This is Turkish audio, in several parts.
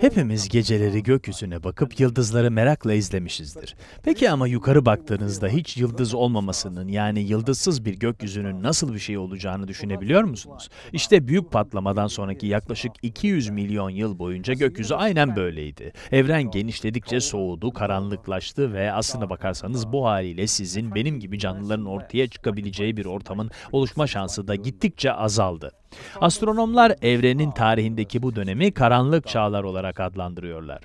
Hepimiz geceleri gökyüzüne bakıp yıldızları merakla izlemişizdir. Peki ama yukarı baktığınızda hiç yıldız olmamasının yani yıldızsız bir gökyüzünün nasıl bir şey olacağını düşünebiliyor musunuz? İşte büyük patlamadan sonraki yaklaşık 200 milyon yıl boyunca gökyüzü aynen böyleydi. Evren genişledikçe soğudu, karanlıklaştı ve aslına bakarsanız bu haliyle sizin benim gibi canlıların ortaya çıkabileceği bir ortamın oluşma şansı da gittikçe azaldı. Astronomlar evrenin tarihindeki bu dönemi karanlık çağlar olarak adlandırıyorlar.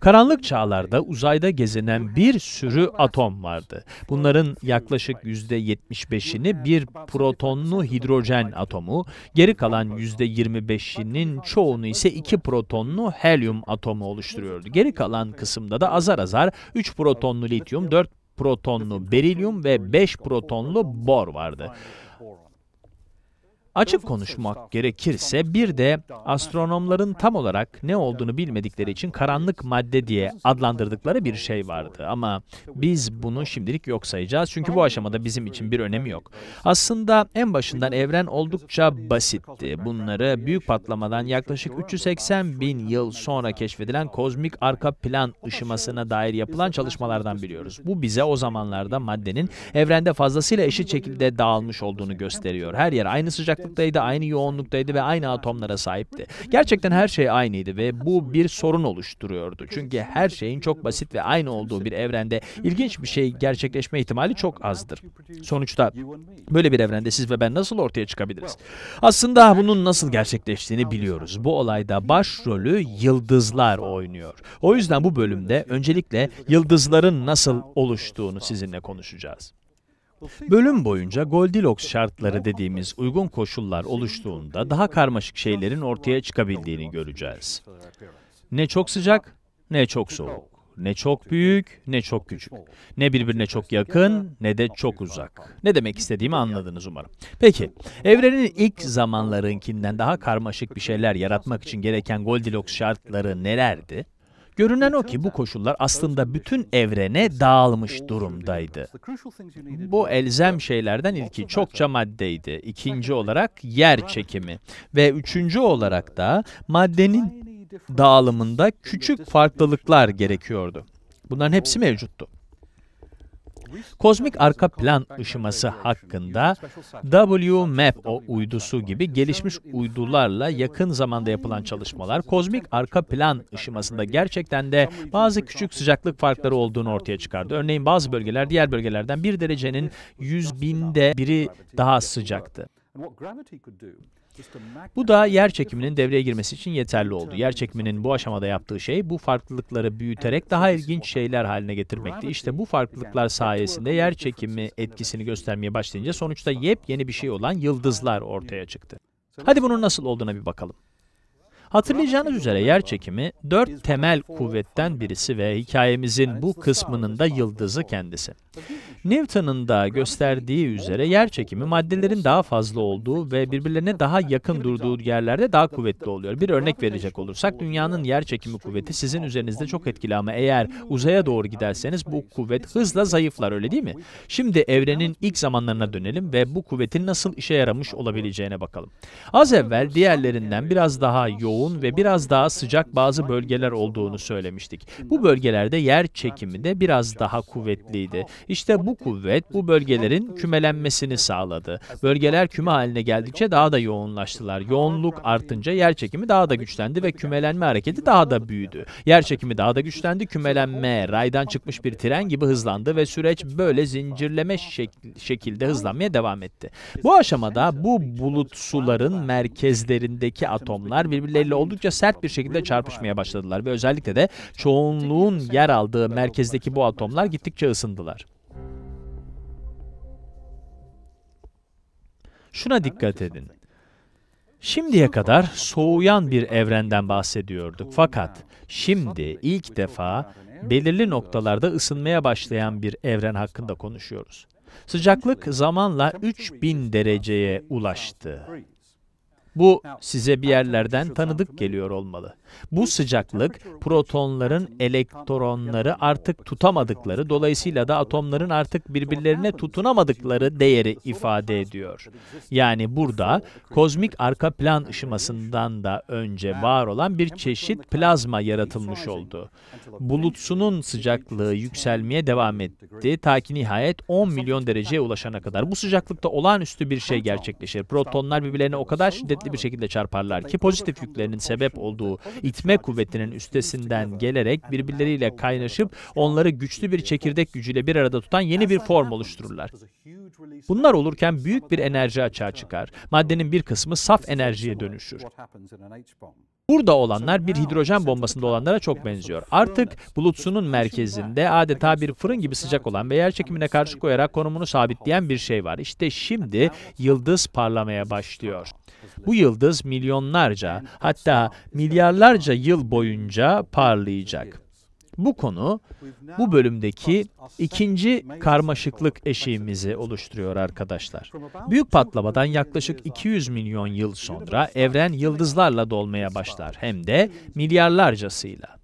Karanlık çağlarda uzayda gezinen bir sürü atom vardı. Bunların yaklaşık %75'ini bir protonlu hidrojen atomu, geri kalan %25'inin çoğunu ise iki protonlu helyum atomu oluşturuyordu. Geri kalan kısımda da azar azar 3 protonlu lityum, 4 protonlu berilyum ve 5 protonlu bor vardı. Açık konuşmak gerekirse bir de astronomların tam olarak ne olduğunu bilmedikleri için karanlık madde diye adlandırdıkları bir şey vardı. Ama biz bunu şimdilik yok sayacağız çünkü bu aşamada bizim için bir önemi yok. Aslında en başından evren oldukça basitti. Bunları büyük patlamadan yaklaşık 380 bin yıl sonra keşfedilen kozmik arka plan ışımasına dair yapılan çalışmalardan biliyoruz. Bu bize o zamanlarda maddenin evrende fazlasıyla eşit şekilde dağılmış olduğunu gösteriyor. Her yer aynı sıcak sıcaklıktaydı, aynı yoğunluktaydı ve aynı şey atomlara sahipti. Gerçekten her şey aynıydı ve bu bir sorun oluşturuyordu. Çünkü her şeyin çok basit ve aynı olduğu bir evrende ilginç bir şey gerçekleşme ihtimali çok azdır. Sonuçta böyle bir evrende siz ve ben nasıl ortaya çıkabiliriz? Aslında bunun nasıl gerçekleştiğini biliyoruz. Bu olayda başrolü yıldızlar oynuyor. O yüzden bu bölümde öncelikle yıldızların nasıl oluştuğunu sizinle konuşacağız. Bölüm boyunca Goldilocks şartları dediğimiz uygun koşullar oluştuğunda daha karmaşık şeylerin ortaya çıkabildiğini göreceğiz. Ne çok sıcak ne çok soğuk. Ne çok büyük ne çok küçük. Ne birbirine çok yakın ne de çok uzak. Ne demek istediğimi anladınız umarım. Peki, evrenin ilk zamanlarınkinden daha karmaşık bir şeyler yaratmak için gereken Goldilocks şartları nelerdi? Görünen o ki bu koşullar aslında bütün evrene dağılmış durumdaydı. Bu elzem şeylerden ilki çokça maddeydi. İkinci olarak yer çekimi ve üçüncü olarak da maddenin dağılımında küçük farklılıklar gerekiyordu. Bunların hepsi mevcuttu kozmik arka plan ışıması hakkında WMAP o uydusu gibi gelişmiş uydularla yakın zamanda yapılan çalışmalar kozmik arka plan ışımasında gerçekten de bazı küçük sıcaklık farkları olduğunu ortaya çıkardı. Örneğin bazı bölgeler diğer bölgelerden bir derecenin yüz binde biri daha sıcaktı. Bu da yer çekiminin devreye girmesi için yeterli oldu. Yer çekiminin bu aşamada yaptığı şey bu farklılıkları büyüterek daha ilginç şeyler haline getirmekti. İşte bu farklılıklar sayesinde yer çekimi etkisini göstermeye başlayınca sonuçta yepyeni bir şey olan yıldızlar ortaya çıktı. Hadi bunun nasıl olduğuna bir bakalım. Hatırlayacağınız üzere yer çekimi dört temel kuvvetten birisi ve hikayemizin bu kısmının da yıldızı kendisi. Newton'un da gösterdiği üzere yer çekimi maddelerin daha fazla olduğu ve birbirlerine daha yakın durduğu yerlerde daha kuvvetli oluyor. Bir örnek verecek olursak dünyanın yer çekimi kuvveti sizin üzerinizde çok etkili ama eğer uzaya doğru giderseniz bu kuvvet hızla zayıflar öyle değil mi? Şimdi evrenin ilk zamanlarına dönelim ve bu kuvvetin nasıl işe yaramış olabileceğine bakalım. Az evvel diğerlerinden biraz daha yoğun ve biraz daha sıcak bazı bölgeler olduğunu söylemiştik. Bu bölgelerde yer çekimi de biraz daha kuvvetliydi. İşte bu kuvvet bu bölgelerin kümelenmesini sağladı. Bölgeler küme haline geldikçe daha da yoğunlaştılar. Yoğunluk artınca yer çekimi daha da güçlendi ve kümelenme hareketi daha da büyüdü. Yer çekimi daha da güçlendi, kümelenme raydan çıkmış bir tren gibi hızlandı ve süreç böyle zincirleme şek şekilde hızlanmaya devam etti. Bu aşamada bu bulut suların merkezlerindeki atomlar birbirleriyle oldukça sert bir şekilde çarpışmaya başladılar ve özellikle de çoğunluğun yer aldığı merkezdeki bu atomlar gittikçe ısındılar. Şuna dikkat edin. Şimdiye kadar soğuyan bir evrenden bahsediyorduk fakat şimdi ilk defa belirli noktalarda ısınmaya başlayan bir evren hakkında konuşuyoruz. Sıcaklık zamanla 3000 dereceye ulaştı. Bu size bir yerlerden tanıdık geliyor olmalı. Bu sıcaklık protonların elektronları artık tutamadıkları, dolayısıyla da atomların artık birbirlerine tutunamadıkları değeri ifade ediyor. Yani burada kozmik arka plan ışımasından da önce var olan bir çeşit plazma yaratılmış oldu. Bulutsunun sıcaklığı yükselmeye devam etti ta ki nihayet 10 milyon dereceye ulaşana kadar. Bu sıcaklıkta olağanüstü bir şey gerçekleşir. Protonlar birbirlerine o kadar şiddetli kuvvetli bir şekilde çarparlar ki pozitif yüklerinin sebep olduğu itme kuvvetinin üstesinden gelerek birbirleriyle kaynaşıp onları güçlü bir çekirdek gücüyle bir arada tutan yeni bir form oluştururlar. Bunlar olurken büyük bir enerji açığa çıkar. Maddenin bir kısmı saf enerjiye dönüşür. Burada olanlar bir hidrojen bombasında olanlara çok benziyor. Artık bulutsunun merkezinde adeta bir fırın gibi sıcak olan ve yer çekimine karşı koyarak konumunu sabitleyen bir şey var. İşte şimdi yıldız parlamaya başlıyor. Bu yıldız milyonlarca hatta milyarlarca yıl boyunca parlayacak. Bu konu bu bölümdeki ikinci karmaşıklık eşiğimizi oluşturuyor arkadaşlar. Büyük patlamadan yaklaşık 200 milyon yıl sonra evren yıldızlarla dolmaya başlar hem de milyarlarcasıyla.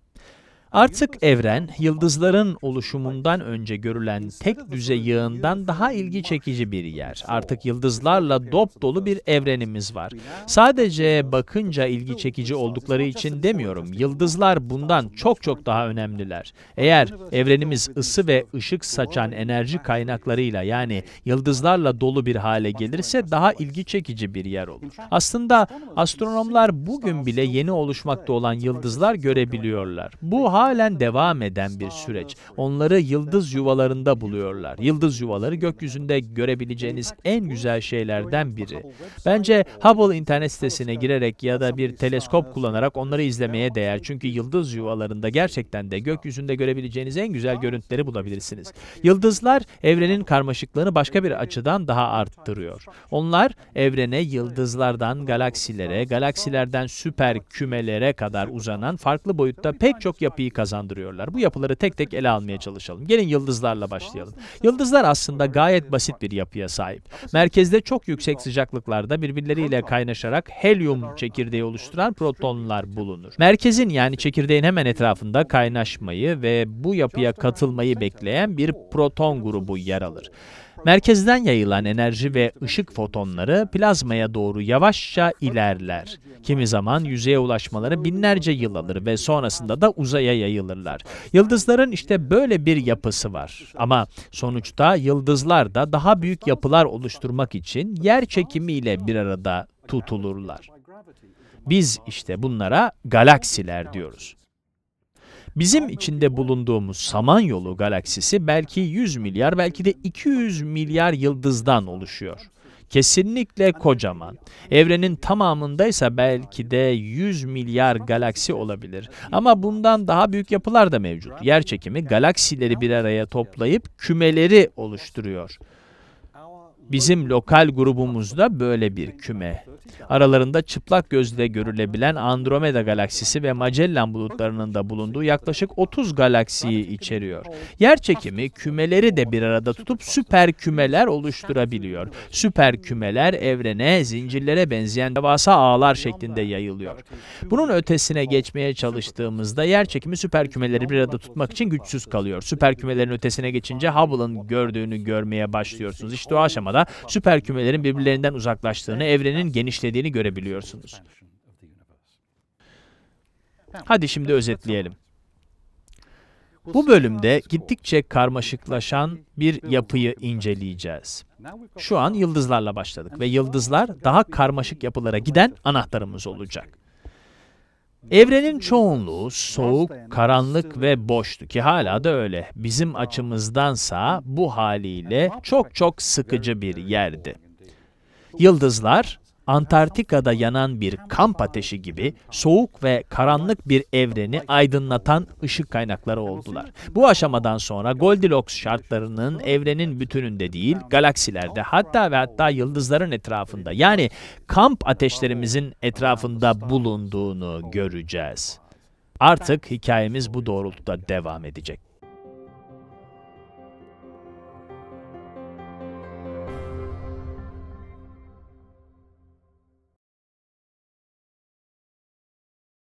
Artık evren, yıldızların oluşumundan önce görülen tek düze yığından daha ilgi çekici bir yer. Artık yıldızlarla dop dolu bir evrenimiz var. Sadece bakınca ilgi çekici oldukları için demiyorum. Yıldızlar bundan çok çok daha önemliler. Eğer evrenimiz ısı ve ışık saçan enerji kaynaklarıyla yani yıldızlarla dolu bir hale gelirse daha ilgi çekici bir yer olur. Aslında astronomlar bugün bile yeni oluşmakta olan yıldızlar görebiliyorlar. Bu halen devam eden bir süreç. Onları yıldız yuvalarında buluyorlar. Yıldız yuvaları gökyüzünde görebileceğiniz en güzel şeylerden biri. Bence Hubble internet sitesine girerek ya da bir teleskop kullanarak onları izlemeye değer. Çünkü yıldız yuvalarında gerçekten de gökyüzünde görebileceğiniz en güzel görüntüleri bulabilirsiniz. Yıldızlar evrenin karmaşıklığını başka bir açıdan daha arttırıyor. Onlar evrene yıldızlardan galaksilere, galaksilerden süper kümelere kadar uzanan farklı boyutta pek çok yapıyı neyi kazandırıyorlar? Bu yapıları tek tek ele almaya çalışalım. Gelin yıldızlarla başlayalım. Yıldızlar aslında gayet basit bir yapıya sahip. Merkezde çok yüksek sıcaklıklarda birbirleriyle kaynaşarak helyum çekirdeği oluşturan protonlar bulunur. Merkezin yani çekirdeğin hemen etrafında kaynaşmayı ve bu yapıya katılmayı bekleyen bir proton grubu yer alır. Merkezden yayılan enerji ve ışık fotonları plazmaya doğru yavaşça ilerler. Kimi zaman yüzeye ulaşmaları binlerce yıl alır ve sonrasında da uzaya yayılırlar. Yıldızların işte böyle bir yapısı var. Ama sonuçta yıldızlar da daha büyük yapılar oluşturmak için yer çekimiyle bir arada tutulurlar. Biz işte bunlara galaksiler diyoruz. Bizim içinde bulunduğumuz Samanyolu galaksisi belki 100 milyar belki de 200 milyar yıldızdan oluşuyor. Kesinlikle kocaman. Evrenin tamamındaysa belki de 100 milyar galaksi olabilir. Ama bundan daha büyük yapılar da mevcut. Yer çekimi galaksileri bir araya toplayıp kümeleri oluşturuyor. Bizim lokal grubumuzda böyle bir küme. Aralarında çıplak gözle görülebilen Andromeda galaksisi ve Magellan bulutlarının da bulunduğu yaklaşık 30 galaksiyi içeriyor. Yer çekimi kümeleri de bir arada tutup süper kümeler oluşturabiliyor. Süper kümeler evrene, zincirlere benzeyen devasa ağlar şeklinde yayılıyor. Bunun ötesine geçmeye çalıştığımızda yer çekimi süper kümeleri bir arada tutmak için güçsüz kalıyor. Süper kümelerin ötesine geçince Hubble'ın gördüğünü görmeye başlıyorsunuz. İşte o aşamada sonra süper kümelerin birbirlerinden uzaklaştığını, evrenin genişlediğini görebiliyorsunuz. Hadi şimdi özetleyelim. Bu bölümde gittikçe karmaşıklaşan bir yapıyı inceleyeceğiz. Şu an yıldızlarla başladık ve yıldızlar daha karmaşık yapılara giden anahtarımız olacak. Evrenin çoğunluğu soğuk, karanlık ve boştu ki hala da öyle. Bizim açımızdansa bu haliyle çok çok sıkıcı bir yerdi. Yıldızlar şey. Antarktika'da yanan bir kamp ateşi gibi soğuk ve karanlık bir evreni aydınlatan ışık kaynakları oldular. Bu aşamadan sonra Goldilocks şartlarının evrenin bütününde değil, galaksilerde hatta ve hatta yıldızların etrafında yani kamp ateşlerimizin etrafında bulunduğunu göreceğiz. Artık hikayemiz bu doğrultuda devam edecek.